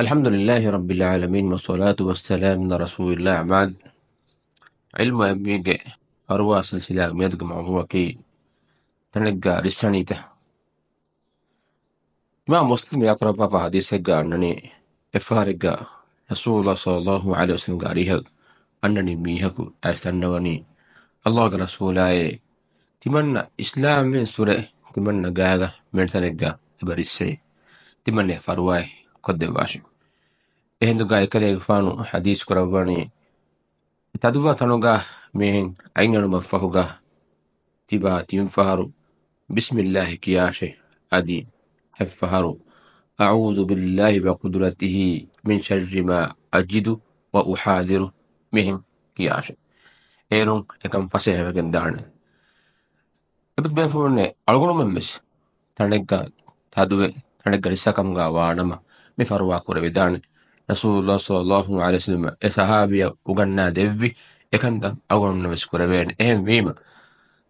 Alhamdulillahi Rabbil Alamin wassalatu wassalamu ala Rasulillah ba'd ilmu abige arwa silsila miyadga mawdu'aki tanagga risanita imam muslim yaqra baba hadis hegga annani efarigga Rasulullah sallallahu alaihi wasallam gariha annani mihaku asannawani Allah ga rasulaye timanna islam min sure timanna gaaga men tanagga ebarisse timanna farwaye kodde bashi އެހެންދުގައި އެކަލޭގެފާނު ޙަދީޘް ކުރައްވަނީ ތަދުވާ ތަނުގައި މިއެހެން އަތްއަނުމަށް ފަހުގައި ތިބާ ތިޔުންފަހަރު ބިސްމިﷲ ކިޔާށެ އަދި ހެއްފަހަރު އަޢޫޟު ބިﷲ ވަޤުދުރަތިހި މިން ޝައްރި މާ އަޖިދު ވައުޙާދިރު މިހެން ކިޔާށެ އޭރުން އެކަން ފަސޭ ހެވެގެން ދާނެ އެބަތު ބޭފުޅުންނެ އަޅުގުޅުމެއް ވެސް ތަނެއްގައި ތަދުވެ ތަނެއްގަ ރިސަކަމުގައި ވާނަމަ މި ފަރުވާ ކުރެވިދާނެ رسول الله صلى الله عليه وسلم إصحابي وغنى ديفي إكن دم أقوم نمس كربين إهم ميم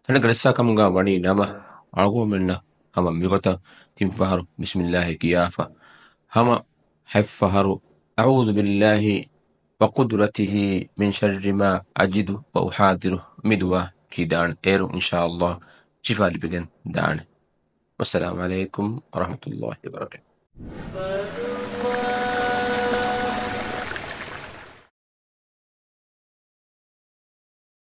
أنا قرصة كم غا وني نما أقوم لنا هما ميقتا تيم فهر بسم الله كيافة هما حف فهر أعوذ بالله وقدرته من شر ما أجد وأحاذره مدوى كيدان إيرو إن شاء الله جفال بغن دان والسلام عليكم ورحمة الله وبركاته